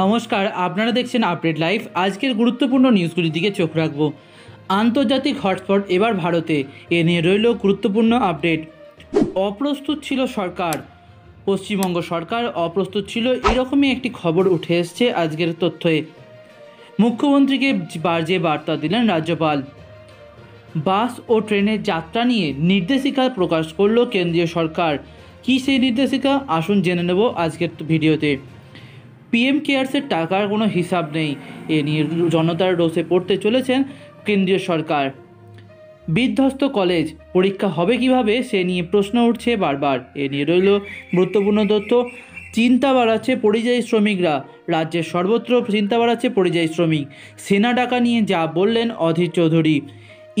নমস্কার আপনারা দেখছেন আপডেট লাইভ আজকের গুরুত্বপূর্ণ নিউজগুলির দিকে চোখ রাখব আন্তর্জাতিক হটস্পট এবার ভারতে এ নিয়ে রইল গুরুত্বপূর্ণ আপডেট অপ্রস্তুত ছিল সরকার পশ্চিমবঙ্গ সরকার অপ্রস্তুত ছিল এরকমই একটি খবর উঠে এসছে আজকের তথ্যে মুখ্যমন্ত্রীকে যে বার্তা দিলেন রাজ্যপাল বাস ও ট্রেনের যাত্রা নিয়ে নির্দেশিকা প্রকাশ করল কেন্দ্রীয় সরকার কী সেই নির্দেশিকা আসুন জেনে নেব আজকের ভিডিওতে পিএম কেয়ার্সের টাকার কোনো হিসাব নেই এ নিয়ে জনতার রোষে পড়তে চলেছেন কেন্দ্রীয় সরকার বিধ্বস্ত কলেজ পরীক্ষা হবে কিভাবে সে নিয়ে প্রশ্ন উঠছে বারবার এ নিয়ে রইল গুরুত্বপূর্ণ তথ্য চিন্তা বাড়াচ্ছে পরিযায়ী শ্রমিকরা রাজ্যের সর্বত্র চিন্তা বাড়াচ্ছে পরিযায়ী শ্রমিক সেনা ডাকা নিয়ে যা বললেন অধীর চৌধুরী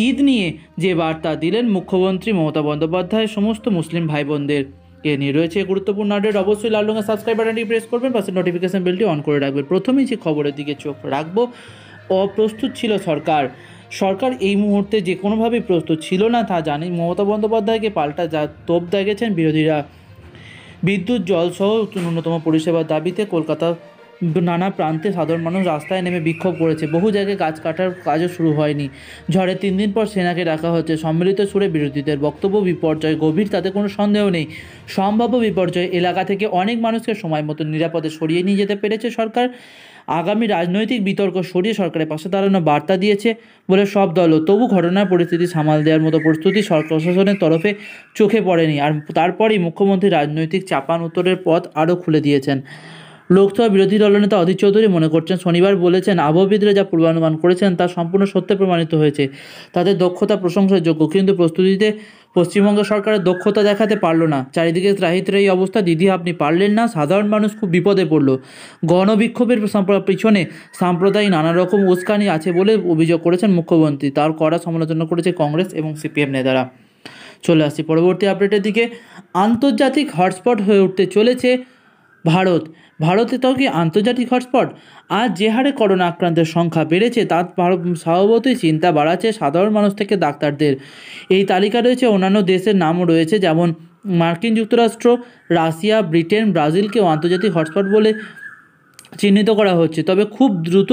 ঈদ নিয়ে যে বার্তা দিলেন মুখ্যমন্ত্রী মমতা বন্দ্যোপাধ্যায় সমস্ত মুসলিম ভাই বোনদের কে নিয়ে রয়েছে গুরুত্বপূর্ণ আপডেট অবশ্যই লাল রঙের সাবস্ক্রাইব বাটনটি প্রেস করবেন পাশে নোটিফিকেশান বেলটি অন করে রাখবেন প্রথমেই যে খবরের দিকে চোখ রাখবো অপ্রস্তুত ছিল সরকার সরকার এই মুহূর্তে যে কোনোভাবেই প্রস্তুত ছিল না তা জানি মমতা বন্দ্যোপাধ্যায়কে পাল্টা যা তোপ দাগেছেন বিরোধীরা বিদ্যুৎ জলসহ ন্যূনতম পরিষেবার দাবিতে কলকাতা নানা প্রান্তে সাধারণ মানুষ রাস্তায় নেমে বিক্ষোভ করেছে বহু জায়গায় গাছ কাটার কাজও শুরু হয়নি ঝড়ে তিন দিন পর সেনাকে ডাকা হচ্ছে সম্মিলিত সুরে বিরোধীদের বক্তব্য বিপর্যয় গভীর তাতে কোনো সন্দেহ নেই সম্ভাব্য বিপর্যয় এলাকা থেকে অনেক মানুষকে সময় মতো নিরাপদে সরিয়ে নিয়ে যেতে পেরেছে সরকার আগামী রাজনৈতিক বিতর্ক সরিয়ে সরকারের পাশে দাঁড়ানোর বার্তা দিয়েছে বলে সব দলও তবু ঘটনার পরিস্থিতি সামাল দেওয়ার মতো প্রস্তুতি সরকার প্রশাসনের তরফে চোখে পড়েনি আর তারপরই মুখ্যমন্ত্রী রাজনৈতিক চাপান উত্তরের পথ আরও খুলে দিয়েছেন লোকসভা বিরোধী দলনেতা অজিত চৌধুরী মনে করছেন শনিবার বলেছেন আবহবিদরা যা পূর্বানুমান করেছেন তা সম্পূর্ণ সত্যে প্রমাণিত হয়েছে তাদের দক্ষতা প্রশংসার যোগ্য কিন্তু প্রস্তুতিতে পশ্চিমবঙ্গ সরকারের দক্ষতা দেখাতে পারল না চারিদিকে ত্রাহিতের এই অবস্থা দিদি আপনি পারলেন না সাধারণ মানুষ খুব বিপদে পড়ল গণবিক্ষোভের পিছনে সাম্প্রদায়িক নানা রকম উস্কানি আছে বলে অভিযোগ করেছেন মুখ্যমন্ত্রী তার কড়া সমালোচনা করেছে কংগ্রেস এবং সিপিএম নেতারা চলে আসছি পরবর্তী আপডেটের দিকে আন্তর্জাতিক হটস্পট হয়ে উঠতে চলেছে ভারত ভারতে তাও কি আন্তর্জাতিক হটস্পট আজ যে হারে করোনা আক্রান্তের সংখ্যা বেড়েছে তা স্বভাবতই চিন্তা বাড়াচ্ছে সাধারণ মানুষ থেকে ডাক্তারদের এই তালিকা রয়েছে অন্যান্য দেশের নামও রয়েছে যেমন মার্কিন যুক্তরাষ্ট্র রাশিয়া ব্রিটেন ব্রাজিলকেও আন্তর্জাতিক হটস্পট বলে চিহ্নিত করা হচ্ছে তবে খুব দ্রুত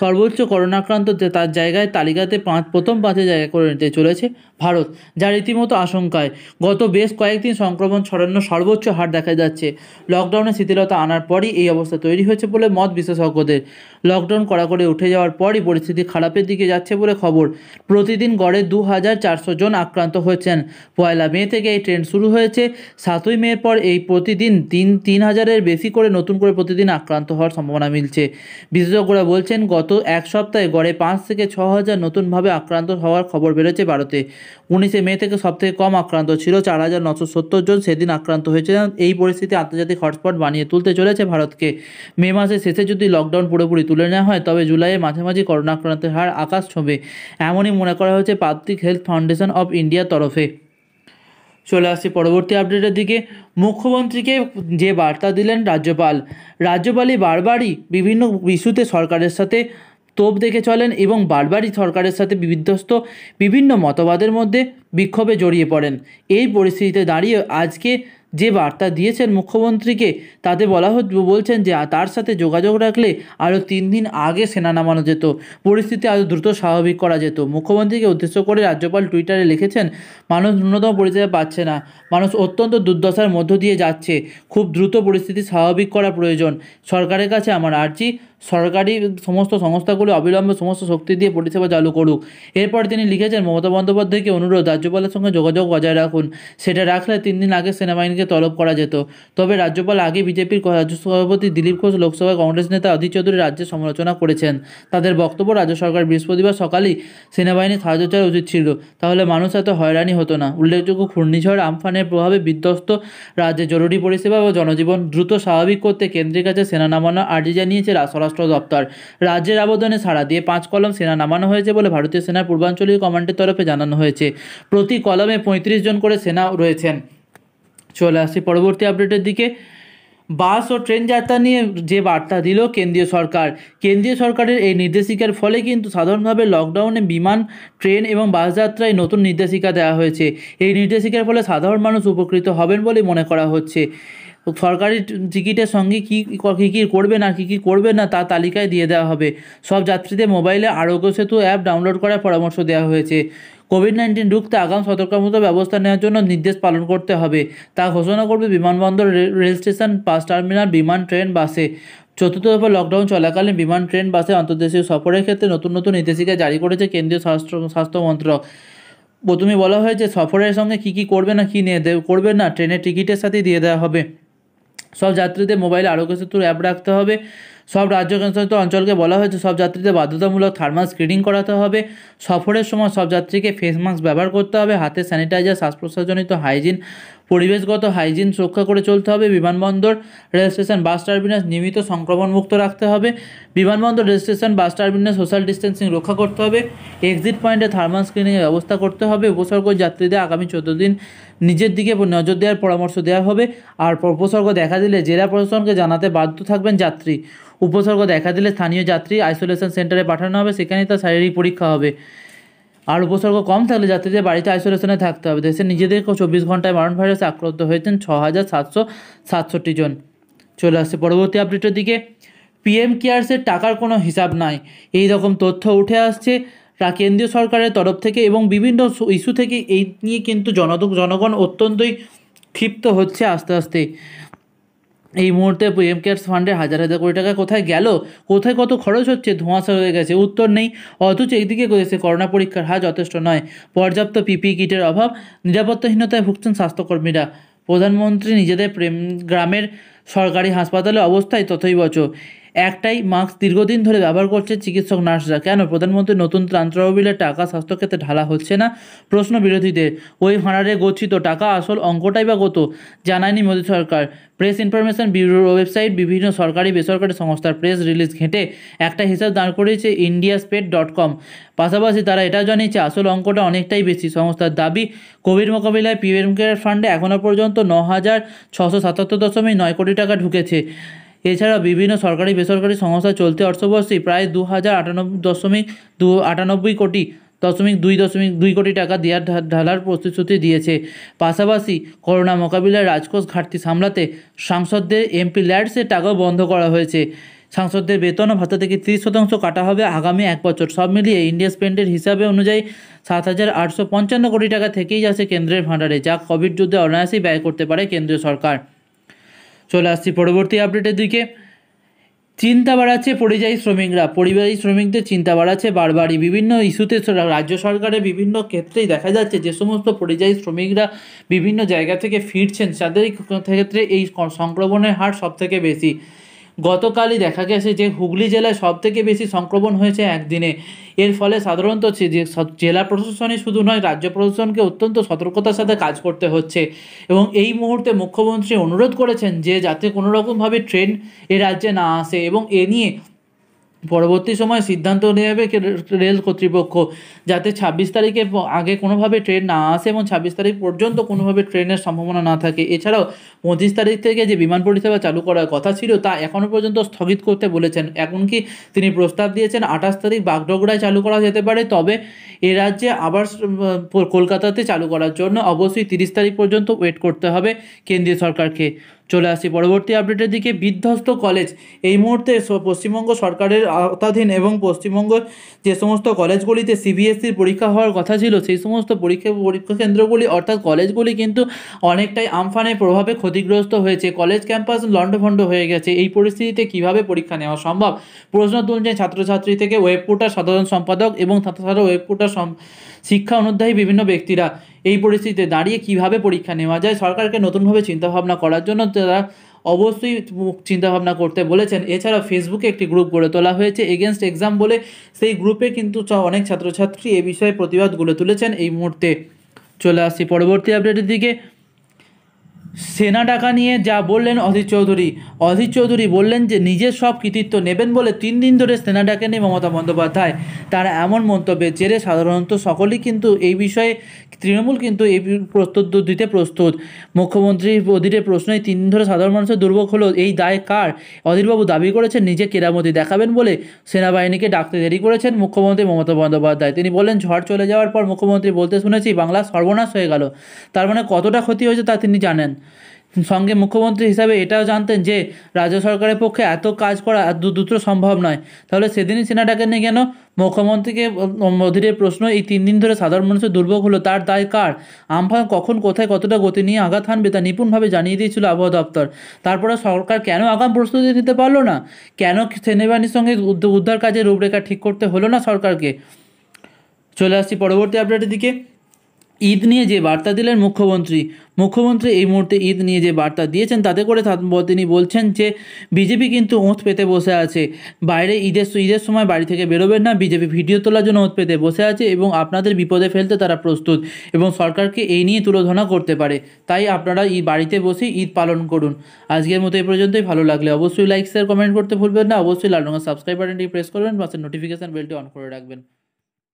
সর্বোচ্চ করোনাক্রান্ত তার জায়গায় তালিকাতে পাঁচ প্রথম পাঁচে জায়গা করে নিতে চলেছে ভারত যা রীতিমতো আশঙ্কায় গত বেশ কয়েকদিন সংক্রমণ ছড়ানোর সর্বোচ্চ হার দেখা যাচ্ছে লকডাউনে শিথিলতা আনার পরই এই অবস্থা তৈরি হয়েছে বলে মত বিশেষজ্ঞদের লকডাউন কড়াকড়ি উঠে যাওয়ার পরই পরিস্থিতি খারাপের দিকে যাচ্ছে বলে খবর প্রতিদিন গড়ে দু হাজার চারশো জন আক্রান্ত হয়েছেন পয়লা মে থেকে এই ট্রেন্ড শুরু হয়েছে সাতই মের পর এই প্রতিদিন তিন তিন হাজারের বেশি করে নতুন করে প্রতিদিন আক্রান্ত হওয়ার সম্ভাবনা মিলছে বিশেষজ্ঞরা বলছেন গত এক সপ্তাহে গড়ে পাঁচ থেকে ছ হাজার নতুনভাবে আক্রান্ত হওয়ার খবর বেড়েছে ভারতে উনিশে মে থেকে সবথেকে কম আক্রান্ত ছিল চার হাজার নশো সত্তর জন সেদিন আক্রান্ত হয়েছে এই পরিস্থিতি আন্তর্জাতিক হটস্পট বানিয়ে তুলতে চলেছে ভারতকে মে মাসের শেষে যদি লকডাউন পুরোপুরি তুলে নেওয়া হয় তবে জুলাইয়ে মাঝামাঝি করোনা আক্রান্তের হার আকাশ ছোঁবে এমনই মনে করা হয়েছে পাবলিক হেলথ ফাউন্ডেশন অব ইন্ডিয়ার তরফে চলে আসছি পরবর্তী আপডেটের দিকে মুখ্যমন্ত্রীকে যে বার্তা দিলেন রাজ্যপাল রাজ্যপালই বারবারই বিভিন্ন ইস্যুতে সরকারের সাথে তোপ দেখে চলেন এবং বারবারই সরকারের সাথে বিধ্বস্ত বিভিন্ন মতবাদের মধ্যে বিক্ষোভে জড়িয়ে পড়েন এই পরিস্থিতিতে দাঁড়িয়ে আজকে যে বার্তা দিয়েছেন মুখ্যমন্ত্রীকে তাতে বলা হ বলছেন যে তার সাথে যোগাযোগ রাখলে আরও তিন দিন আগে সেনা নামানো যেত পরিস্থিতি আরও দ্রুত স্বাভাবিক করা যেত মুখ্যমন্ত্রীকে উদ্দেশ্য করে রাজ্যপাল টুইটারে লিখেছেন মানুষ ন্যূনতম পরিচয় পাচ্ছে না মানুষ অত্যন্ত দুর্দশার মধ্য দিয়ে যাচ্ছে খুব দ্রুত পরিস্থিতি স্বাভাবিক করা প্রয়োজন সরকারের কাছে আমার আর্জি সরকারি সমস্ত সংস্থাগুলো অবিলম্বে সমস্ত শক্তি দিয়ে পরিষেবা চালু করুক এরপর তিনি লিখেছেন মমতা বন্দ্যোপাধ্যায়কে অনুরোধ রাজ্যপালের সঙ্গে যোগাযোগ বজায় রাখুন সেটা রাখলে তিন দিন আগে সেনাবাহিনীকে তলব করা যেত তবে রাজ্যপাল আগে বিজেপির রাজ্য সভাপতি দিলীপ ঘোষ লোকসভায় কংগ্রেস নেতা অধীর চৌধুরী রাজ্যের সমালোচনা করেছেন তাদের বক্তব্য রাজ্য সরকার বৃহস্পতিবার সকালেই সেনাবাহিনী সাহায্য চাওয়া উচিত ছিল তাহলে মানুষ এত হয়রানি হতো না উল্লেখযোগ্য ঘূর্ণিঝড় আমফানের প্রভাবে বিধ্বস্ত রাজ্যে জরুরি পরিষেবা ও জনজীবন দ্রুত স্বাভাবিক করতে কেন্দ্রের কাছে সেনা নামানোর আর্জি জানিয়েছে রাসরা স্বরাষ্ট্র দপ্তর রাজ্যের আবেদনে সাড়া দিয়ে পাঁচ কলম সেনা নামানো হয়েছে বলে ভারতীয় সেনার পূর্বাঞ্চলীয় কমান্ডের তরফে জানানো হয়েছে প্রতি কলমে পঁয়ত্রিশ জন করে সেনা রয়েছেন চলে আসি পরবর্তী আপডেটের দিকে বাস ও ট্রেন যাত্রা নিয়ে যে বার্তা দিল কেন্দ্রীয় সরকার কেন্দ্রীয় সরকারের এই নির্দেশিকার ফলে কিন্তু সাধারণভাবে লকডাউনে বিমান ট্রেন এবং বাস যাত্রায় নতুন নির্দেশিকা দেওয়া হয়েছে এই নির্দেশিকার ফলে সাধারণ মানুষ উপকৃত হবেন বলে মনে করা হচ্ছে সরকারি টিকিটের সঙ্গে কী কী কী করবে না কী কী করবে না তা তালিকায় দিয়ে দেওয়া হবে সব যাত্রীদের মোবাইলে আরোগ্য সেতু অ্যাপ ডাউনলোড করার পরামর্শ দেওয়া হয়েছে কোভিড নাইন্টিন রুখতে আগাম সতর্কতামূলক ব্যবস্থা নেওয়ার জন্য নির্দেশ পালন করতে হবে তা ঘোষণা করবে বিমানবন্দর রেল স্টেশন বাস টার্মিনাল বিমান ট্রেন বাসে চতুর্থ দফা লকডাউন চলাকালীন বিমান ট্রেন বাসে আন্তর্দেশীয় সফরের ক্ষেত্রে নতুন নতুন নির্দেশিকা জারি করেছে কেন্দ্রীয় স্বাস্থ্য স্বাস্থ্য মন্ত্রক প্রথমে বলা হয়েছে সফরের সঙ্গে কী কী করবে না কী নিয়ে করবে না ট্রেনের টিকিটের সাথে দিয়ে দেওয়া হবে সব যাত্রীদের মোবাইলে আরোগ্য সেতুর অ্যাপ রাখতে হবে সব রাজ্য কেন্দ্রশাসিত অঞ্চলকে বলা হয়েছে সব যাত্রীদের বাধ্যতামূলক থার্মাল স্ক্রিনিং করাতে হবে সফরের সময় সব যাত্রীকে ফেস মাস্ক ব্যবহার করতে হবে হাতে স্যানিটাইজার শ্বাস প্রশ্বাসজনিত হাইজিন পরিবেশগত হাইজিন রক্ষা করে চলতে হবে বিমানবন্দর রেল স্টেশন বাস টার্মিনাস নিয়মিত সংক্রমণমুক্ত রাখতে হবে বিমানবন্দর rail station bus terminus social distancing রক্ষা করতে হবে এক্সিট পয়েন্টে থার্মাল স্ক্রিনিংয়ের ব্যবস্থা করতে হবে উপসর্গ যাত্রীদের আগামী চোদ্দো দিন নিজের দিকে নজর দেওয়ার পরামর্শ দেওয়া হবে আর উপসর্গ দেখা দিলে জেলা প্রশাসনকে জানাতে বাধ্য থাকবেন যাত্রী উপসর্গ দেখা দিলে স্থানীয় যাত্রী আইসোলেশন সেন্টারে পাঠানো হবে সেখানে তার শারীরিক পরীক্ষা হবে আর উপসর্গ কম থাকলে যাত্রীদের বাড়িতে আইসোলেশনে থাকতে হবে দেশে নিজেদের চব্বিশ ঘন্টায় মারণ ভাইরাসে আক্রান্ত হয়েছেন ছ হাজার সাতশো সাতষট্টি জন চলে আসছে পরবর্তী আপডেটের দিকে পিএম কেয়ার্সের টাকার কোনো হিসাব নাই এই রকম তথ্য উঠে আসছে কেন্দ্রীয় সরকারের তরফ থেকে এবং বিভিন্ন ইস্যু থেকে এই নিয়ে কিন্তু জনগণ অত্যন্তই ক্ষিপ্ত হচ্ছে আস্তে আস্তে এই মুহূর্তে এম কেয়ার্স ফান্ডে হাজার হাজার কোটি টাকা কোথায় গেল কোথায় কত খরচ হচ্ছে ধোঁয়াশা হয়ে গেছে উত্তর নেই অথচ এদিকে গেছে করোনা পরীক্ষার হার যথেষ্ট নয় পর্যাপ্ত পিপি কিটের অভাব নিরাপত্তাহীনতায় ভুগছেন স্বাস্থ্যকর্মীরা প্রধানমন্ত্রী নিজেদের প্রেম গ্রামের সরকারি হাসপাতালে অবস্থায় তথৈবচ একটাই মাস্ক দীর্ঘদিন ধরে ব্যবহার করছে চিকিৎসক নার্সরা কেন প্রধানমন্ত্রী নতুন ত্রাণ টাকা স্বাস্থ্যক্ষেত্রে ঢালা হচ্ছে না প্রশ্ন বিরোধীদের ওই ভাঁড়ারে গচ্ছিত টাকা আসল অঙ্কটাই বা কত জানায়নি মোদী সরকার প্রেস ইনফরমেশন ব্যুরোর ওয়েবসাইট বিভিন্ন সরকারি বেসরকারি সংস্থার প্রেস রিলিজ ঘেঁটে একটা হিসাব দাঁড় করিয়েছে ইন্ডিয়া স্পেট ডট কম পাশাপাশি তারা এটা জানিয়েছে আসল অঙ্কটা অনেকটাই বেশি সংস্থার দাবি কোভিড মোকাবিলায় পিএম কেয়ার ফান্ডে এখনও পর্যন্ত ন হাজার ছশো সাতাত্তর দশমিক নয় কোটি টাকা ঢুকেছে এছাড়া বিভিন্ন সরকারি বেসরকারি সংস্থা চলতি অর্থবর্ষে প্রায় দু হাজার আটানব্বই দশমিক দু আটানব্বই কোটি দশমিক দুই দশমিক দুই কোটি টাকা দেওয়ার ঢালার প্রতিশ্রুতি দিয়েছে পাশাপাশি করোনা মোকাবিলায় রাজকোষ ঘাটতি সামলাতে সাংসদদের এমপি ল্যাডসের টাকাও বন্ধ করা হয়েছে সাংসদদের বেতন ও ভাতা থেকে ত্রিশ শতাংশ কাটা হবে আগামী এক বছর সব মিলিয়ে ইন্ডিয়া স্পেন্ডের হিসাবে অনুযায়ী সাত হাজার আটশো পঞ্চান্ন কোটি টাকা থেকেই যাচ্ছে কেন্দ্রের ভাণ্ডারে যা কোভিড যুদ্ধে অনায়াসেই ব্যয় করতে পারে কেন্দ্রীয় সরকার চলে আসছি পরবর্তী আপডেটের দিকে চিন্তা বাড়াচ্ছে পরিযায়ী শ্রমিকরা পরিবারী শ্রমিকদের চিন্তা বাড়াচ্ছে বারবারই বিভিন্ন ইস্যুতে রাজ্য সরকারের বিভিন্ন ক্ষেত্রেই দেখা যাচ্ছে যে সমস্ত পরিযায়ী শ্রমিকরা বিভিন্ন জায়গা থেকে ফিরছেন তাদের ক্ষেত্রে এই সংক্রমণের হার সবথেকে বেশি গতকালই দেখা গেছে যে হুগলি জেলায় সব থেকে বেশি সংক্রমণ হয়েছে একদিনে এর ফলে সাধারণত জেলা প্রশাসনই শুধু নয় রাজ্য প্রশাসনকে অত্যন্ত সতর্কতার সাথে কাজ করতে হচ্ছে এবং এই মুহূর্তে মুখ্যমন্ত্রী অনুরোধ করেছেন যে যাতে কোনোরকমভাবে ট্রেন এ রাজ্যে না আসে এবং এ নিয়ে পরবর্তী সময় সিদ্ধান্ত নিয়ে যাবে রেল কর্তৃপক্ষ যাতে ছাব্বিশ তারিখে আগে কোনোভাবে ট্রেন না আসে এবং ছাব্বিশ তারিখ পর্যন্ত কোনোভাবে ট্রেনের সম্ভাবনা না থাকে এছাড়াও পঁচিশ তারিখ থেকে যে বিমান পরিষেবা চালু করার কথা ছিল তা এখনও পর্যন্ত স্থগিত করতে বলেছেন এমনকি তিনি প্রস্তাব দিয়েছেন আঠাশ তারিখ বাগডোগরায় চালু করা যেতে পারে তবে এ রাজ্যে আবার কলকাতাতে চালু করার জন্য অবশ্যই তিরিশ তারিখ পর্যন্ত ওয়েট করতে হবে কেন্দ্রীয় সরকারকে চলে আসি পরবর্তী আপডেটের দিকে বিধ্বস্ত কলেজ এই মুহূর্তে পশ্চিমবঙ্গ সরকারের আওতাধীন এবং পশ্চিমবঙ্গ যে সমস্ত কলেজগুলিতে সিবিএসসির পরীক্ষা হওয়ার কথা ছিল সেই সমস্ত পরীক্ষা পরীক্ষা কেন্দ্রগুলি অর্থাৎ কলেজগুলি কিন্তু অনেকটাই আমফানের প্রভাবে ক্ষতিগ্রস্ত হয়েছে কলেজ ক্যাম্পাস লণ্ডভণ্ড হয়ে গেছে এই পরিস্থিতিতে কিভাবে পরীক্ষা নেওয়া সম্ভব প্রশ্ন তুলছেন ছাত্রছাত্রী থেকে ওয়েব পোর্টার সাধারণ সম্পাদক এবং ছাত্রছাত্র ওয়েব পোর্টার শিক্ষা অনুধ্যায়ী বিভিন্ন ব্যক্তিরা এই পরিস্থিতিতে দাঁড়িয়ে কিভাবে পরীক্ষা নেওয়া যায় সরকারকে নতুনভাবে চিন্তাভাবনা করার জন্য তারা অবশ্যই চিন্তাভাবনা করতে বলেছেন এছাড়া ফেসবুকে একটি গ্রুপ গড়ে তোলা হয়েছে এগেনস্ট এক্সাম বলে সেই গ্রুপে কিন্তু অনেক ছাত্রছাত্রী এ বিষয়ে প্রতিবাদ গড়ে তুলেছেন এই মুহূর্তে চলে আসছি পরবর্তী আপডেটের দিকে সেনা টাকা নিয়ে যা বললেন অধীর চৌধুরী অধীর চৌধুরী বললেন যে নিজের সব কৃতিত্ব নেবেন বলে তিন দিন ধরে সেনা ডাকেনি মমতা বন্দ্যোপাধ্যায় তারা এমন মন্তব্যের জেরে সাধারণত সকলেই কিন্তু এই বিষয়ে তৃণমূল কিন্তু এই প্রত্যুত্তর দিতে প্রস্তুত মুখ্যমন্ত্রী অধীরের প্রশ্নই তিন দিন ধরে সাধারণ মানুষের দুর্ভোগ হলো এই দায় কার অধীরবাবু দাবি করেছেন নিজে কেরামতি দেখাবেন বলে সেনাবাহিনীকে ডাকতে দেরি করেছেন মুখ্যমন্ত্রী মমতা বন্দ্যোপাধ্যায় তিনি বলেন ঝড় চলে যাওয়ার পর মুখ্যমন্ত্রী বলতে শুনেছি বাংলা সর্বনাশ হয়ে গেল তার মানে কতটা ক্ষতি হয়েছে তা তিনি জানেন সঙ্গে মুখ্যমন্ত্রী হিসাবে এটাও জানতেন যে রাজ্য সরকারের পক্ষে এত কাজ করা দ্রুত সম্ভব নয় তাহলে সেদিনই সেনা ডাকেননি কেন মুখ্যমন্ত্রীকে মোদীর প্রশ্ন এই তিন দিন ধরে সাধারণ মানুষের দুর্ভোগ হলো তার দায় কার আমফান কখন কোথায় কতটা গতি নিয়ে আঘাত হানবে তা নিপুণভাবে জানিয়ে দিয়েছিল আবহাওয়া দপ্তর তারপরে সরকার কেন আগাম প্রস্তুতি নিতে পারলো না কেন সেনাবাহিনীর সঙ্গে উদ্ধার কাজে রূপরেখা ঠিক করতে হলো না সরকারকে চলে আসছি পরবর্তী আপডেটের দিকে ঈদ নিয়ে যে বার্তা দিলেন মুখ্যমন্ত্রী মুখ্যমন্ত্রী এই মুহূর্তে ঈদ নিয়ে যে বার্তা দিয়েছেন তাতে করে তিনি বলছেন যে বিজেপি কিন্তু ওঁত পেতে বসে আছে বাইরে ঈদের ঈদের সময় বাড়ি থেকে বেরোবেন না বিজেপি ভিডিও তোলার জন্য ওঁত পেতে বসে আছে এবং আপনাদের বিপদে ফেলতে তারা প্রস্তুত এবং সরকারকে এই নিয়ে তুলোধনা করতে পারে তাই আপনারা ঈদ বাড়িতে বসে ঈদ পালন করুন আজকের মতো এই পর্যন্তই ভালো লাগলে অবশ্যই লাইক শেয়ার কমেন্ট করতে ভুলবেন না অবশ্যই লাল রঙের সাবস্ক্রাইব বাটনটি প্রেস করবেন পাশে নোটিফিকেশান বেলটি অন করে রাখবেন